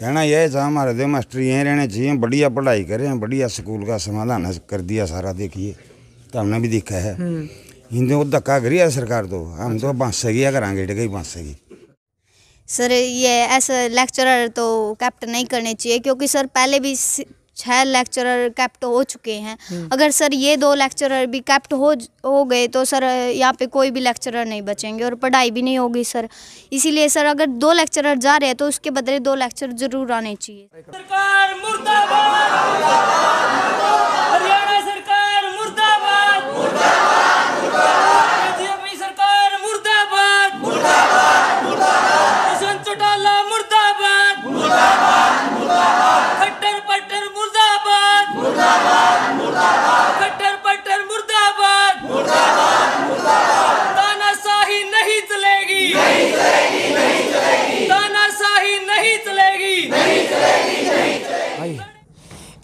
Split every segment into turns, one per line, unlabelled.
कहना यह है जहाँ हमारे दे मास्टर यहीं रहने चाहिए बढ़िया पढ़ाई करें बढ़िया स्कूल का समाधान कर दिया सारा देखिए तो हमने भी देखा है हम्म। हिंदुओं को धक्का करी है सरकार तो हम तो बांस अच्छा। बांसेगी करांगे गई बांस बांसेगी
सर ये ऐसा लेक्चरर तो कैप्टन नहीं करने चाहिए क्योंकि सर पहले भी छः लेक्चरर कैप्ट हो चुके हैं हम्म। अगर सर ये दो लेक्चरर भी कैप्ट हो हो गए तो सर यहाँ पे कोई भी लेक्चरर नहीं बचेंगे और पढ़ाई भी नहीं होगी सर इसीलिए सर अगर दो लेक्चरर जा रहे हैं तो उसके बदले दो लेक्चर
जरूर आने चाहिए सरकार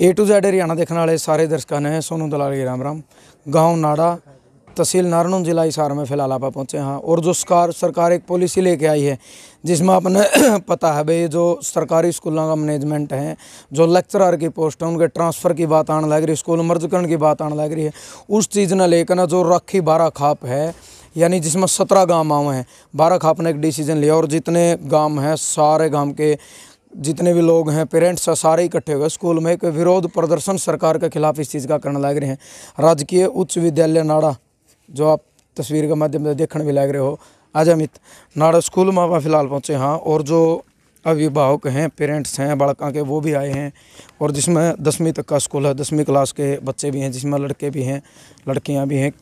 ए टू जैड हरियाणा देखने वाले सारे दर्शकों ने सोनू दलाल राम राम गाँव नाड़ा तहसील नारायण जिला हिसार में फिलहाल आप पहुँचे हाँ और जो सरकार सरकार एक पॉलिसी लेके आई है जिसमें आपने पता है भाई जो सरकारी स्कूलों का मैनेजमेंट है जो लेक्चरर की पोस्ट है उनके ट्रांसफ़र की बात आने लग रही स्कूल मर्ज करने की बात आने लग रही है उस चीज़ ने लेकर ना जो राखी बारह खाप है यानी जिसमें सत्रह गाँव आए हैं बारह खाप ने एक डिसीजन लिया और जितने गाँव हैं सारे गाँव के जितने भी लोग हैं पेरेंट्स हैं सारे इकट्ठे हुए स्कूल में एक विरोध प्रदर्शन सरकार के खिलाफ इस चीज़ का करने लग रहे हैं राजकीय उच्च विद्यालय नाड़ा जो आप तस्वीर के माध्यम से देखने भी लग रहे हो आज अमित नाड़ा स्कूल में आप फिलहाल पहुँचे हाँ और जो अभिभावक हैं पेरेंट्स हैं बड़का के वो भी आए हैं और जिसमें दसवीं तक का स्कूल है दसवीं क्लास के बच्चे भी हैं जिसमें लड़के भी हैं लड़कियाँ भी हैं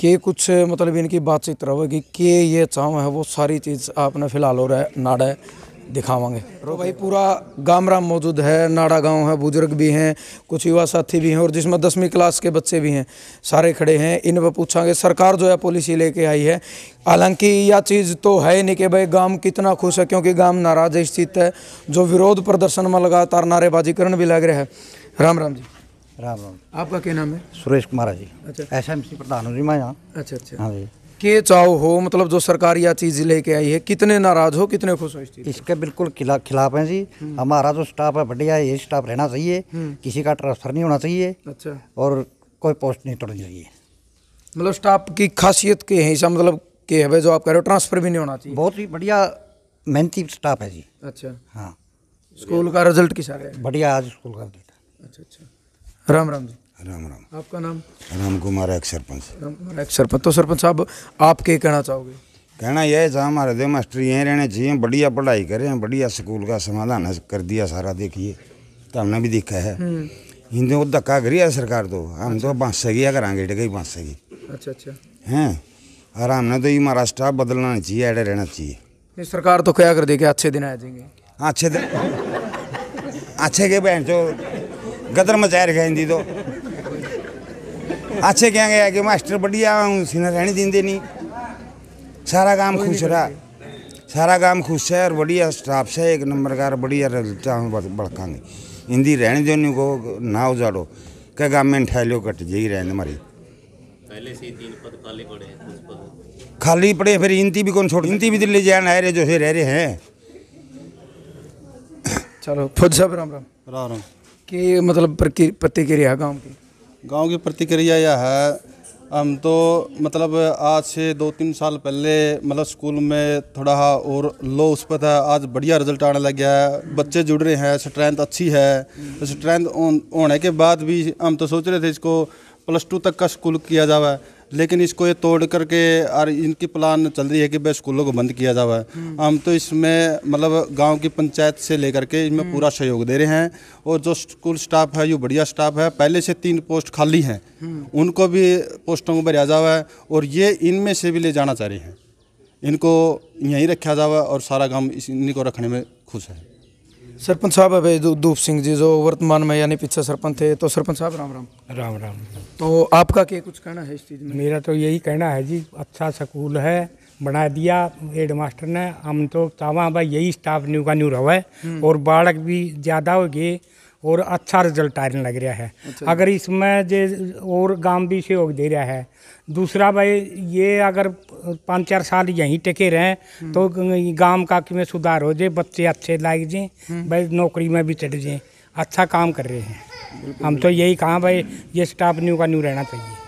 के कुछ मतलब इनकी बातचीत रहेगी के ये चाँव है वो सारी चीज़ आपने फिलहाल हो रहा है नाड़ा है दिखावांगे रो तो भाई पूरा राम मौजूद है नाड़ा गांव है बुजुर्ग भी हैं कुछ युवा साथी भी हैं और जिसमें दसवीं क्लास के बच्चे भी हैं सारे खड़े हैं इन पर पूछांगे सरकार जो है पॉलिसी लेके आई है हालांकि यह चीज़ तो है नहीं कि भाई गांव कितना खुश है क्योंकि गांव नाराज स्थित है जो विरोध प्रदर्शन में लगातार नारेबाजी भी लग रहा है राम राम जी राम राम आपका क्या नाम है सुरेश कुमार जी अच्छा एस एम सी प्रधान जी मैं यहाँ अच्छा अच्छा हाँ जी के चाव हो मतलब जो सरकार यह चीज़ लेके आई है कितने नाराज़ हो कितने खुश हो इस चीज़ इसके बिल्कुल खिलाफ है जी हम्म। हमारा जो स्टाफ है बढ़िया ये स्टाफ रहना चाहिए हम्म। किसी का ट्रांसफर नहीं होना चाहिए अच्छा और कोई पोस्ट नहीं तोड़नी चाहिए मतलब स्टाफ की खासियत के हैं ऐसा मतलब के है जो आप कह रहे हो ट्रांसफर भी नहीं होना चाहिए बहुत ही बढ़िया मेहनती स्टाफ है जी अच्छा हाँ
स्कूल का रिजल्ट किसा बढ़िया आज
स्कूल का रिजल्ट अच्छा अच्छा राम राम जी राम राम आपका नाम
राम कुमार एक सरपंच
राम कुमार एक सरपंच तो
सरपंच साहब आप क्या कहना चाहोगे कहना यह है जहाँ हमारे दे मास्टर यहीं रहने चाहिए बढ़िया पढ़ाई करें बढ़िया स्कूल का समाधान कर दिया सारा देखिए तो हमने भी देखा है हम्म। हिंदू को धक्का करी है सरकार तो हम तो अच्छा। बांसगी करांगे डे गई बांस सगी अच्छा अच्छा हैं और हमने तो ये हमारा स्टाफ बदलना नहीं चाहिए ऐडे रहना चाहिए सरकार तो क्या कर देगी अच्छे दिन आ जाएंगे अच्छे दिन अच्छे के बहन जो गदर मचा रखा हिंदी तो अच्छे कहेंगे आगे मास्टर बढ़िया सीना रहने देंगे नहीं सारा काम खुश रहा सारा काम खुश है और बढ़िया स्टाफ से एक नंबर का बढ़िया रिजल्ट बढ़कांगे हिंदी रहने देने को ना उजाड़ो क्या गवर्नमेंट है लो कट यही रहने हमारी
पहले से तीन पद खाली पड़े हैं
खाली पड़े फिर हिंदी भी कौन छोड़ हिंदी भी दिल्ली जान आए रहे जो से रह रहे हैं चलो फुद साहब राम राम राम राम कि मतलब प्रतिक्रिया गाँव की गांव की प्रतिक्रिया यह है हम तो मतलब आज से दो तीन साल पहले मतलब स्कूल में थोड़ा और लो उस पर था आज बढ़िया रिजल्ट आने लग गया है बच्चे जुड़ रहे हैं स्ट्रेंथ अच्छी है स्ट्रेंथ होने के बाद भी हम तो सोच रहे थे इसको प्लस टू तक का स्कूल किया जावा लेकिन इसको ये तोड़ करके और इनकी प्लान चल रही है कि भाई स्कूलों को बंद किया जावा हम तो इसमें मतलब गांव की पंचायत से लेकर के इसमें पूरा सहयोग दे रहे हैं और जो स्कूल स्टाफ है ये बढ़िया स्टाफ है पहले से तीन पोस्ट खाली हैं उनको भी पोस्टों को भरिया जावा है और ये इनमें से भी ले जाना चाह रहे हैं इनको यहीं रखा जावा और सारा गाँव इन्हीं को रखने में खुश है
सरपंच साहब अभय दूप सिंह जी जो वर्तमान में यानी पीछे सरपंच थे तो सरपंच साहब राम राम राम राम तो आपका क्या कुछ कहना है इस चीज़ में मेरा तो यही कहना है जी अच्छा स्कूल है बना दिया हेड मास्टर ने हम तो चाहवा भाई यही स्टाफ न्यू का न्यू रहा है हम्म। और बाढ़ भी ज़्यादा हो गए और अच्छा रिजल्ट आने लग रहा है अच्छा। अगर इसमें जे और गांव भी सहयोग दे रहा है दूसरा भाई ये अगर पाँच चार साल यहीं टिके रहें हम्म। तो गांव का कि में सुधार हो जाए बच्चे अच्छे लाग जाए हम्म। भाई नौकरी में भी चढ़ जाए अच्छा काम कर रहे
हैं हम तो
यही कहा भाई ये स्टाफ न्यू का न्यू रहना चाहिए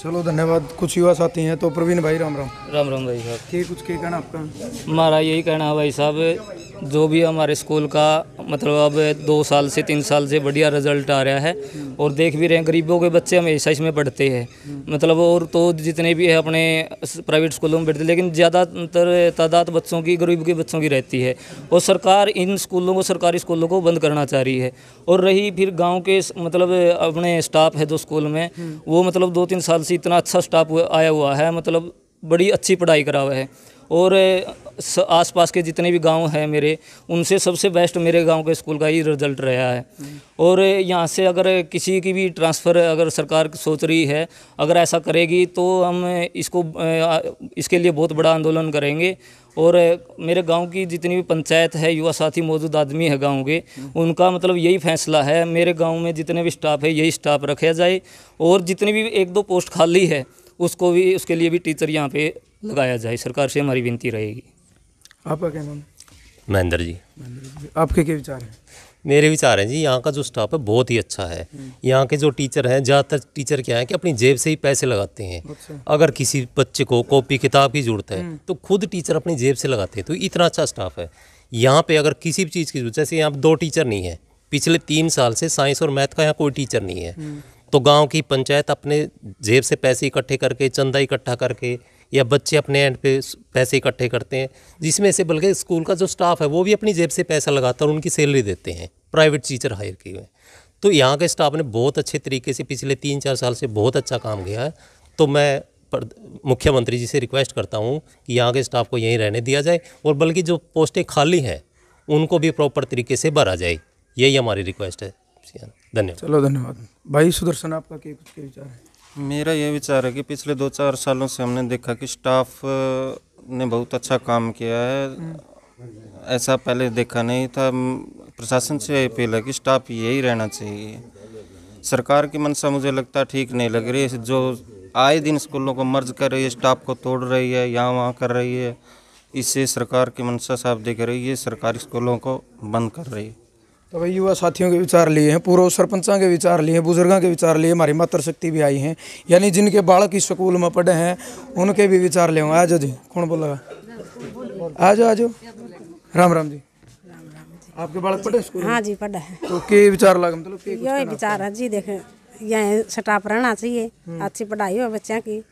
चलो धन्यवाद कुछ युवा साथी हैं तो प्रवीण भाई राम राम
राम राम भाई साहब ठीक कुछ के कहना आपका हमारा यही कहना है भाई साहब जो भी हमारे स्कूल का मतलब अब दो साल से तीन साल से बढ़िया रिजल्ट आ रहा है और देख भी रहे हैं गरीबों के बच्चे हमेशा इसमें पढ़ते हैं मतलब और तो जितने भी है अपने प्राइवेट स्कूलों में पढ़ते लेकिन ज़्यादातर तादाद बच्चों की गरीब के बच्चों की रहती है और सरकार इन स्कूलों को सरकारी स्कूलों को बंद करना चाह रही है और रही फिर गाँव के मतलब अपने स्टाफ है जो स्कूल में वो मतलब दो तीन साल से इतना अच्छा स्टाफ आया हुआ है मतलब बड़ी अच्छी पढ़ाई करा हुआ है और आसपास के जितने भी गांव हैं मेरे उनसे सबसे बेस्ट मेरे गांव के स्कूल का ही रिजल्ट रहा है और यहाँ से अगर किसी की भी ट्रांसफ़र अगर सरकार सोच रही है अगर ऐसा करेगी तो हम इसको इसके लिए बहुत बड़ा आंदोलन करेंगे और मेरे गांव की जितनी भी पंचायत है युवा साथी मौजूद आदमी है गांव के उनका मतलब यही फैसला है मेरे गांव में जितने भी स्टाफ है यही स्टाफ रखा जाए और जितनी भी एक दो पोस्ट खाली है उसको भी उसके लिए भी टीचर यहाँ पे लगाया जाए सरकार से हमारी विनती रहेगी आपका क्या नाम महेंद्र जी
आपके क्या विचार हैं
मेरे विचार हैं जी यहाँ का जो स्टाफ है बहुत ही अच्छा है हम्म। यहाँ के जो टीचर हैं ज़्यादातर टीचर क्या है कि अपनी जेब से ही पैसे लगाते हैं अच्छा। अगर किसी बच्चे को कॉपी किताब की ज़रूरत है हम्म। तो खुद टीचर अपनी जेब से लगाते हैं तो इतना अच्छा स्टाफ है यहाँ पे अगर किसी भी चीज़ की जरूरत जैसे यहाँ दो टीचर नहीं है पिछले तीन साल से साइंस और मैथ का यहाँ कोई टीचर नहीं है हम्म। तो गाँव की पंचायत अपने जेब से पैसे इकट्ठे करके चंदा इकट्ठा करके या बच्चे अपने एंड पे पैसे इकट्ठे करते हैं जिसमें से बल्कि स्कूल का जो स्टाफ है वो भी अपनी जेब से पैसा लगाता है और उनकी सैलरी देते हैं प्राइवेट टीचर हायर किए हुए तो यहाँ के स्टाफ ने बहुत अच्छे तरीके से पिछले तीन चार साल से बहुत अच्छा काम किया है तो मैं मुख्यमंत्री जी से रिक्वेस्ट करता हूँ कि यहाँ के स्टाफ को यहीं रहने दिया जाए और बल्कि जो पोस्टें खाली हैं उनको भी प्रॉपर तरीके से भरा जाए यही हमारी रिक्वेस्ट है धन्यवाद चलो धन्यवाद
भाई सुदर्शन आपका क्या कुछ विचार है
मेरा ये विचार है कि पिछले दो चार सालों से हमने देखा कि स्टाफ
ने बहुत अच्छा काम किया है ऐसा पहले देखा नहीं था प्रशासन से अपील है कि स्टाफ यही रहना चाहिए सरकार की मनसा मुझे लगता ठीक नहीं लग रही है जो आए दिन स्कूलों को मर्ज कर रही है स्टाफ को तोड़ रही है यहाँ वहाँ कर रही है इससे सरकार की मनसा साफ देख रही है सरकारी स्कूलों को बंद कर रही है
तो भाई युवा साथियों के विचार लिए हैं पूर्व सरपंचा के विचार लिए हैं बुजुर्गों के विचार लिए हमारी मातृशक्ति भी आई हैं यानी जिनके बालक इस स्कूल में पढ़े हैं उनके भी विचार ले आ जाओ जी कौन बोलेगा आ जाओ आ जाओ राम राम जी आपके बालक पढ़े स्कूल हाँ जी पढ़ा है तो के विचार लगा मतलब यही विचार
है जी देखें यहाँ स्टाफ रहना चाहिए हम्म। अच्छी पढ़ाई हो बच्चे की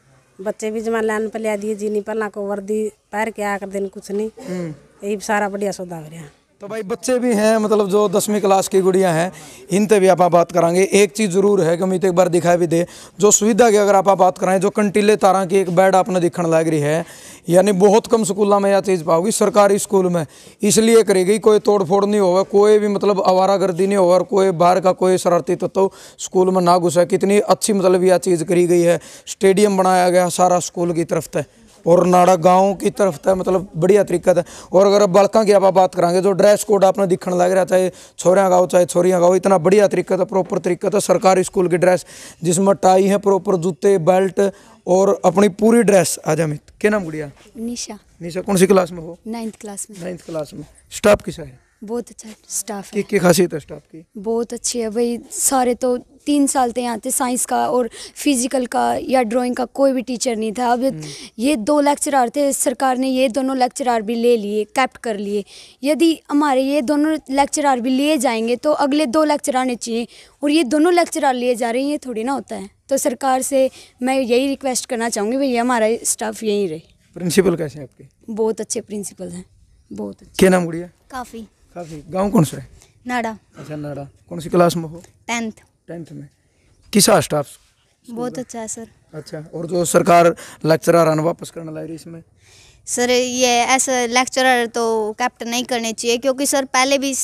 बच्चे भी जमा लाइन पर लिया दिए जी नहीं पहला को वर्दी पैर के आकर दिन कुछ नहीं हम्म। यही सारा बढ़िया सौदा हो रहा है तो भाई बच्चे
भी हैं मतलब जो दसवीं क्लास की गुड़ियाँ हैं इनते भी आप बात करेंगे एक चीज़ ज़रूर है कि मैं एक बार दिखाई भी दे जो सुविधा की अगर आप बात कराएं जो कंटीले तारा की एक बेड आपने दिखण लग रही है यानी बहुत कम स्कूलों में यह चीज़ पाओगी सरकारी स्कूल में इसलिए करी गई कोई तोड़फोड़ नहीं होगा कोई भी मतलब आवारागर्दी नहीं होगा और कोई बाहर का कोई शरारती तत्व तो स्कूल में ना घुसा कितनी अच्छी मतलब यह चीज़ करी गई है स्टेडियम बनाया गया सारा स्कूल की तरफ तक और नाड़ा गाँव की तरफ था मतलब बढ़िया तरीका था और अगर बालकों की आप बात करा जो ड्रेस कोड आपने दिखने लग रहा चाहे छोरियाँ गाओ चाहे छोरियाँ गाओ इतना बढ़िया तरीका था प्रॉपर तरीका था सरकारी स्कूल की ड्रेस जिसमें टाई है प्रॉपर जूते बेल्ट और अपनी पूरी ड्रेस आज अमित क्या नाम गुड़िया निशा निशा कौन सी क्लास में हो
नाइन्थ क्लास में नाइन्थ
क्लास में स्टाफ किसा है
बहुत अच्छा स्टाफ है की खासियत है स्टाफ की बहुत अच्छी है भाई सारे तो तीन साल थे यहाँ थे साइंस का और फिजिकल का या ड्राइंग का कोई भी टीचर नहीं था अब हम्म। ये दो लेक्चरार थे सरकार ने ये दोनों लेक्चरार भी ले लिए कैप्ट कर लिए यदि हमारे ये दोनों लेक्चरार भी लिए जाएंगे तो अगले दो लेक्चर आने चाहिए और ये दोनों लेक्चरार लिए जा रहे हैं ये थोड़ी ना होता है तो सरकार से मैं यही रिक्वेस्ट करना चाहूँगी भाई हमारा स्टाफ यहीं रहे प्रिंसिपल कैसे आपके बहुत अच्छे प्रिंसिपल हैं बहुत
अच्छे क्या नाम गुड़िया काफ़ी काफ़ी गांव कौन सा है नाड़ा अच्छा नाड़ा कौन सी क्लास में हो
टेंथ टेंथ में किसा स्टाफ बहुत अच्छा है सर
अच्छा और जो सरकार लेक्चरर आने वापस करने लाई रही इसमें
सर ये ऐसा लेक्चरर तो कैप्ट नहीं करने चाहिए क्योंकि सर पहले भी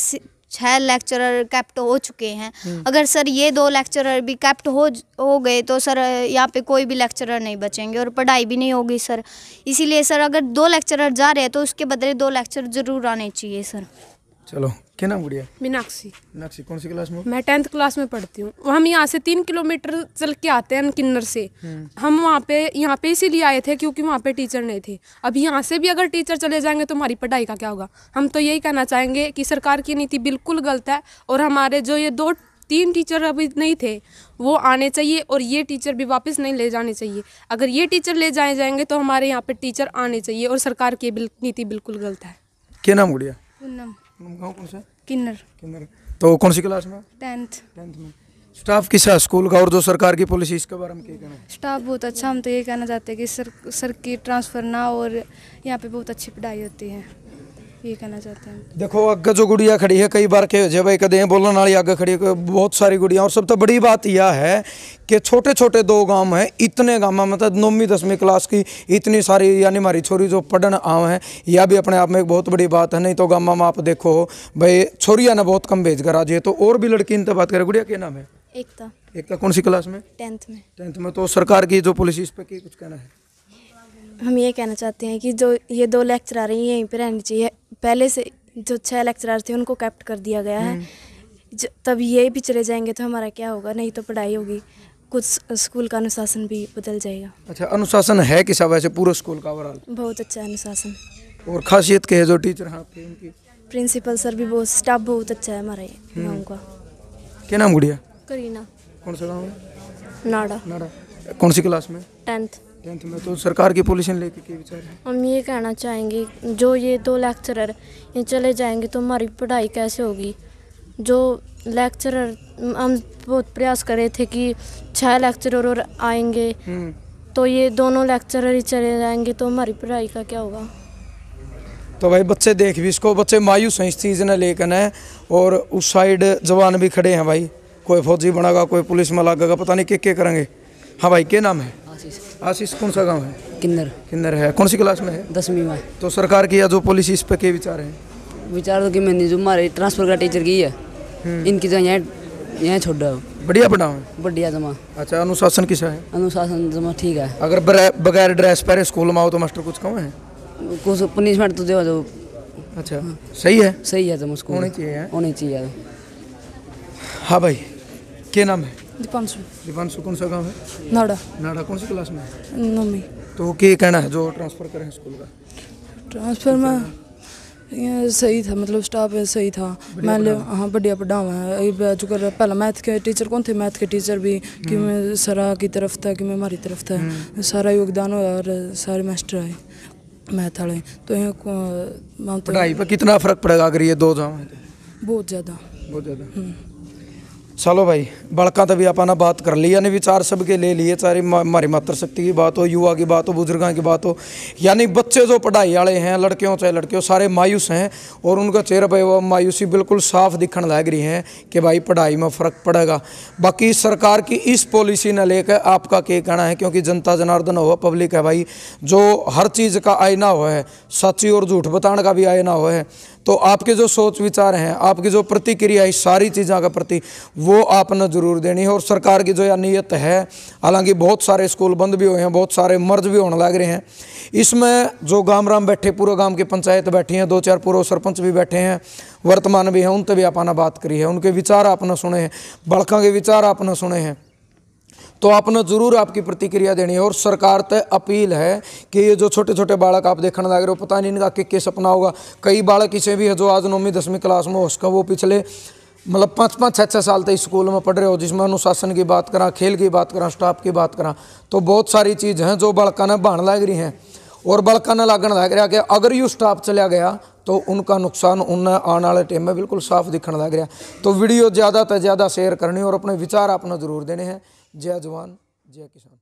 छह लेक्चरर कैप्ट हो चुके हैं हम्म। अगर सर ये दो लेक्चरर भी कैप्ट हो हो गए तो सर यहाँ पे कोई भी लेक्चरर नहीं बचेंगे और पढ़ाई भी नहीं होगी सर इसीलिए सर अगर दो लेक्चरर जा रहे हैं तो उसके बदले दो लेक्चर ज़रूर आने चाहिए सर
चलो क्या नाम गुड़िया मीनाक्षी मीनाक्षी कौन सी क्लास में
मैं टेंथ क्लास में पढ़ती हूँ हम यहाँ से तीन किलोमीटर चल के आते हैं किन्नर से हम्म। हम वहाँ पे यहाँ पे इसीलिए आए थे क्योंकि वहाँ पे टीचर नहीं थे अब यहाँ से भी अगर टीचर चले जाएंगे तो हमारी पढ़ाई का क्या होगा हम तो यही कहना चाहेंगे कि सरकार की नीति बिल्कुल गलत है और हमारे जो ये दो तीन टीचर अभी नहीं थे वो आने चाहिए और ये टीचर भी वापस नहीं ले जाने चाहिए अगर ये टीचर ले जाए जाएंगे तो हमारे यहाँ पे टीचर आने चाहिए और सरकार की नीति बिल्कुल गलत है क्या नाम गुड़िया पूनम गाँव कौन सा
किन्नर किन्नर
तो कौन सी क्लास
में
टेंथ टेंथ में
स्टाफ किसा स्कूल का और जो सरकार की पॉलिसी इसके बारे में क्या कहना है
स्टाफ बहुत अच्छा हम तो ये कहना चाहते हैं कि सर सर की ट्रांसफ़र ना और यहाँ पे बहुत अच्छी पढ़ाई होती है कहना चाहते हैं
देखो अग जो गुड़िया खड़ी है कई बार के जब भाई कदे बोलने वाली अग खड़ी है बहुत सारी गुड़िया और सब तो बड़ी बात यह है कि छोटे छोटे दो गांव हैं इतने गांव में मतलब नौवीं दसवीं क्लास की इतनी सारी यानी हमारी छोरी जो पढ़ने आव हैं यह भी अपने आप में एक बहुत बड़ी बात है नहीं तो गाँव में आप देखो भाई छोरिया ने बहुत कम भेज कर आज ये तो और भी लड़की इनते बात करे गुड़िया के नाम है एकता एकता
कौन सी क्लास में टेंथ में टेंथ
में तो सरकार की जो पॉलिसी इस पर कुछ कहना है
हम ये कहना चाहते हैं कि जो ये दो लेक्चर आ रही हैं यहीं पर रहनी चाहिए पहले से जो छः लेक्चरार थे उनको कैप्ट कर दिया गया है हम्म। तब ये भी चले जाएंगे तो हमारा क्या होगा नहीं तो पढ़ाई होगी कुछ स्कूल का अनुशासन भी बदल जाएगा
अच्छा अनुशासन है कि सब ऐसे पूरे स्कूल का ओवरऑल
बहुत अच्छा अनुशासन
और खासियत के है जो टीचर हैं आपके
उनकी प्रिंसिपल सर भी बहुत स्टाफ बहुत अच्छा है हमारे हम्म। गाँव का क्या नाम गुड़िया करीना कौन
सा गाँव नाड़ा नाड़ा कौन सी क्लास में
टेंथ टेंथ में तो सरकार की पोजीशन
लेके के विचार है
हम ये कहना चाहेंगे जो ये दो लेक्चरर ये चले जाएंगे तो हमारी पढ़ाई कैसे होगी जो लेक्चरर हम बहुत प्रयास कर रहे थे कि छह लेक्चरर और आएंगे हम्म। तो ये दोनों लेक्चरर ही चले जाएंगे तो हमारी पढ़ाई का क्या होगा
तो भाई बच्चे देख भी इसको बच्चे मायूस हैं इस चीज़ ने लेकर है और उस साइड जवान भी खड़े हैं भाई कोई फौजी बनागा कोई पुलिस में लगेगा पता नहीं के के करेंगे हाँ भाई क्या नाम है आशीष कौन सा गांव है किन्नर किन्नर है कौन सी क्लास में है दसवीं में तो सरकार की या जो पॉलिसी इस पर के विचार है
विचार तो कि मैंने जो हमारे ट्रांसफर का टीचर की है हम्म। इनकी जगह तो यहाँ यहाँ छोड़ा
बढ़िया पढ़ाओ बढ़िया जमा अच्छा अनुशासन किसा है
अनुशासन जमा ठीक है
अगर बगैर ड्रेस पहले स्कूल में आओ तो मास्टर कुछ कहूँ है कुछ पनिशमेंट तो दे जो अच्छा सही है सही है जमा स्कूल होनी चाहिए होनी चाहिए हाँ भाई क्या नाम है दीपांशु दीपांशु कौन सा गांव है नाड़ा नाड़ा कौन सी क्लास में नौमी तो क्या कहना है जो ट्रांसफ़र करें स्कूल का
ट्रांसफ़र में सही था मतलब स्टाफ सही था मैं हाँ बढ़िया पढ़ावा है चुकर पहला मैथ के टीचर कौन थे मैथ के टीचर भी कि हम्म। मैं सरा की तरफ था कि मैं हमारी तरफ था सारा हम्म। योगदान हुआ और सारे मास्टर आए मैथ वाले तो यहाँ पढ़ाई पर कितना
फ़र्क पड़ेगा अगर ये दो जाम तो? बहुत ज़्यादा बहुत ज़्यादा हम्म। चलो भाई बड़का तभी तो आप बात कर लिया यानी विचार सबके ले लिए चाहे हमारी मातृशक्ति की बात हो युवा की बात हो बुजुर्गों की बात हो यानी बच्चे जो पढ़ाई वाले हैं लड़कियों चाहे लड़के हो सारे मायूस हैं और उनका चेहरा भाई वो मायूसी बिल्कुल साफ दिखने लग रही है कि भाई पढ़ाई में फ़र्क पड़ेगा बाकी सरकार की इस पॉलिसी ने लेकर आपका क्या कहना है क्योंकि जनता जनार्दन हो पब्लिक है भाई जो हर चीज़ का आयना हो है सच्ची और झूठ बताने का भी आयना हो है तो आपके जो सोच विचार हैं आपकी जो प्रतिक्रिया है सारी चीज़ों का प्रति वो आपने ज़रूर देनी है और सरकार की जो यह नीयत है हालांकि बहुत सारे स्कूल बंद भी हुए हैं बहुत सारे मर्ज भी होने लग रहे हैं इसमें जो गाम राम बैठे पूरे गांव के पंचायत बैठी हैं दो चार पूर्व सरपंच भी बैठे हैं वर्तमान भी हैं उन तभी आपने बात करी है उनके विचार आपने सुने हैं बड़का के विचार आपने सुने हैं तो आपने जरूर आपकी प्रतिक्रिया देनी है और सरकार तय अपील है कि ये जो छोटे छोटे बालक आप देखने लग रहे हो पता नहीं इनका के सपना होगा कई बालक इसे भी है जो आज नौवीं दसवीं क्लास में हो सका वो पिछले मतलब पाँच पाँच छः छः साल तक स्कूल में पढ़ रहे हो जिसमें अनुशासन की बात करा खेल की बात करा स्टाफ की बात करा तो बहुत सारी चीज़ हैं जो बड़का ने बहन लग रही हैं और बड़का ने लागन लग रहा कि अगर यू स्टाफ चलिया गया तो उनका नुकसान उन आने वाले टाइम में बिल्कुल साफ दिखने लग रहा तो वीडियो ज़्यादा से ज़्यादा शेयर करनी और अपने विचार आपने जरूर देने हैं जय जवान जय किसान